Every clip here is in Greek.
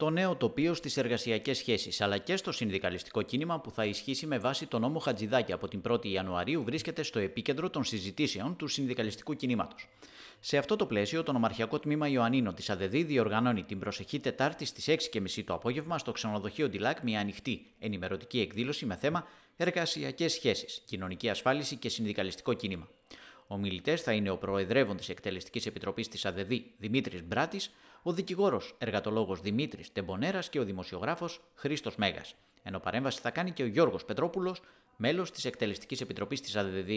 το νέο τοπίο στις εργασιακές σχέσεις, αλλά και στο συνδικαλιστικό κίνημα που θα ισχύσει με βάση τον νόμο Χατζηδάκη από την 1η Ιανουαρίου, βρίσκεται στο επίκεντρο των συζητήσεων του συνδικαλιστικού κινήματος. Σε αυτό το πλαίσιο, το νομαρχιακό τμήμα Ιωαννίνο της ΑΔΕΔΗ διοργανώνει την προσεχή Τετάρτη στις 6.30 το απόγευμα στο ξενοδοχείο Ντιλάκ μια ανοιχτή ενημερωτική εκδήλωση με θέμα Εργασιακές σχέσεις, κοινωνική ασφάλιση και συνδικαλιστικό κίνημα. Ομιλητές θα είναι ο Προεδρεύων τη Εκτελεστικής Επιτροπής της ΑΔΔ Δημήτρης Μπράτης, ο δικηγόρος εργατολόγος Δημήτρης Τεμπονέρας και ο δημοσιογράφος Χρήστος Μέγας. Ενώ παρέμβαση θα κάνει και ο Γιώργος Πετρόπουλος, μέλος της Εκτελεστικής Επιτροπής της ΑΔΔ.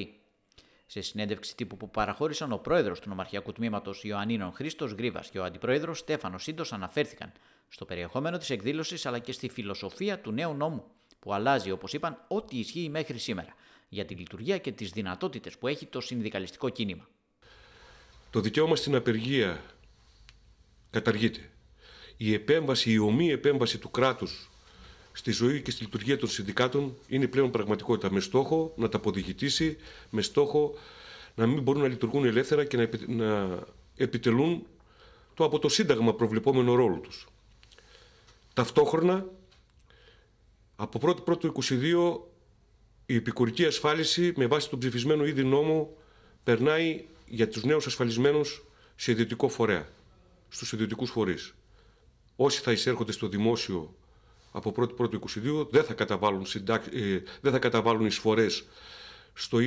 Σε συνέντευξη τύπου που παραχώρησαν ο πρόεδρος του νομαρχιακού τμήματος Ιωαννίνων Χρήστος Γρήβα και ο αντιπρόεδρος Στέφανος Σύντος αναφέρθηκαν στο περιεχόμενο της εκδήλωσης αλλά και στη φιλοσοφία του νέου νόμου, που αλλάζει, όπως είπαν, ό,τι ισχύει μέχρι σήμερα για τη λειτουργία και τις δυνατότητες που έχει το συνδικαλιστικό κίνημα. Το δικαίωμα στην απεργία καταργείται. Η επέμβαση, η επέμβαση του κράτους στη ζωή και στη λειτουργία των συνδικάτων είναι πλέον πραγματικότητα με στόχο να τα αποδηγητήσει, με στόχο να μην μπορούν να λειτουργούν ελεύθερα και να επιτελούν το από το Σύνταγμα προβλεπόμενο ρόλο τους. Ταυτόχρονα, από 1η η επικουρική ασφάλιση με βάση τον ψηφισμένο ήδη νόμο περνάει για τους νέους ασφαλισμένους σε ιδιωτικό φορέα, στους ιδιωτικούς φορείς. Όσοι θα εισέρχονται στο δημόσιο από 1η 1η 22 δεν θα καταβάλουν, συντάξ... Ε, δεν θα καταβάλουν εισφορές στο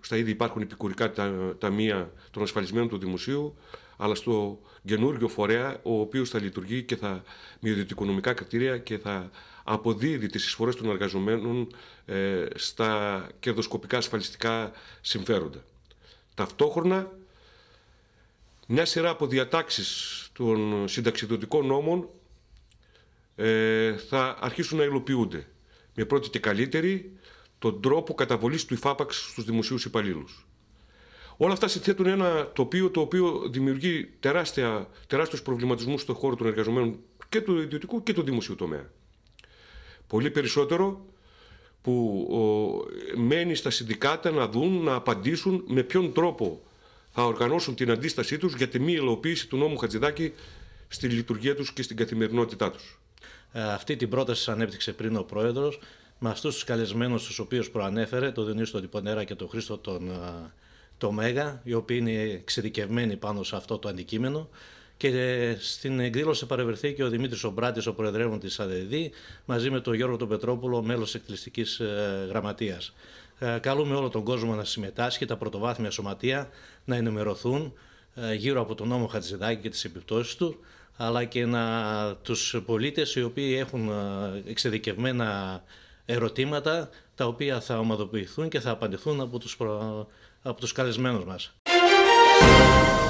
στα ήδη υπάρχουν επικουρικά ταμεία των ασφαλισμένων του δημοσίου, αλλά στο καινούργιο φορέα, ο οποίος θα λειτουργεί και θα μειοδοτεί οικονομικά κριτήρια και θα αποδίδει τις εισφορές των εργαζομένων ε, στα κερδοσκοπικά ασφαλιστικά συμφέροντα. Ταυτόχρονα, μια σειρά από διατάξεις των συνταξιδοτικών νόμων ε, θα αρχίσουν να υλοποιούνται. Με πρώτη και καλύτερη, τον τρόπο καταβολής του υφάπαξ στους δημοσίους υπαλλήλους. Όλα αυτά συνθέτουν ένα τοπίο το οποίο δημιουργεί τεράστιους προβληματισμούς στον χώρο των εργαζομένων και του ιδιωτικού και του δημοσίου τομέα. Πολύ περισσότερο που ο, μένει στα συνδικάτα να δουν, να απαντήσουν με ποιον τρόπο θα οργανώσουν την αντίστασή τους για τη μη ελοποίηση του νόμου Χατζηδάκη στη λειτουργία τους και στην καθημερινότητά τους. Ε, αυτή την πρόταση σας ανέπτυξε πριν ο Πρόεδρος με αυτούς τους καλεσμένους τους οποίους προανέφερε, τον Διονύσιο Τιπονέρα και τον Χρήστο τον ε, το ΜΕΓΑ, οι οποίοι είναι εξειδικευμένοι πάνω σε αυτό το αντικείμενο. Και ε, στην εκδήλωση παρευρεθεί και ο Δημήτρης Ομπράτης, ο Προεδρεύων της ΑΔΔ, μαζί με τον Γιώργο τον Πετρόπουλο, μέλος εκτελεστικής ε, γραμματείας. Ε, καλούμε όλο τον κόσμο να συμμετάσχει, τα πρωτοβάθμια σωματεία να ενημερωθούν γύρω από τον νόμο Χατζηδάκη και τις επιπτώσεις του, αλλά και να τους πολίτες οι οποίοι έχουν εξειδικευμένα ερωτήματα τα οποία θα ομαδοποιηθούν και θα απαντηθούν από τους, προ... από τους καλεσμένους μας.